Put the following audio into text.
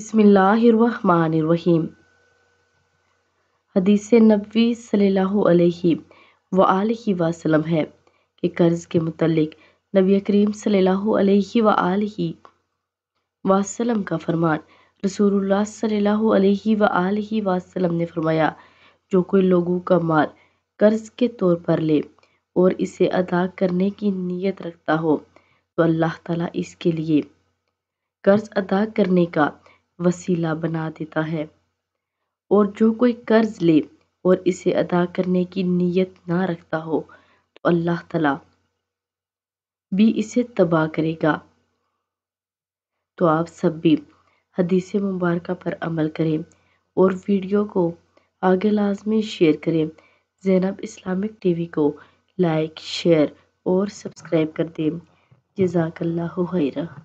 बसमीम हदीस नबी सल्ला वसलम है कि कर्ज़ के मतलब नबी करीम सल्ला वसलम का फरमान रसूलुल्लाह सल्लल्लाहु अलैहि वसल्लम ने फरमाया जो कोई लोगों का माल कर्ज़ के तौर पर ले और इसे अदा करने की नीयत रखता हो तो अल्लाह ताला इसके लिए कर्ज़ अदा करने का वसीला बना देता है और जो कोई कर्ज ले और इसे अदा करने की नीयत ना रखता हो तो अल्लाह तला भी इसे तबाह करेगा तो आप सब भी हदीस मुबारक पर अमल करें और वीडियो को आगे लाजमी शेयर करें जैनब इस्लामिक टीवी को लाइक शेयर और सब्सक्राइब कर दें जजाकल्ला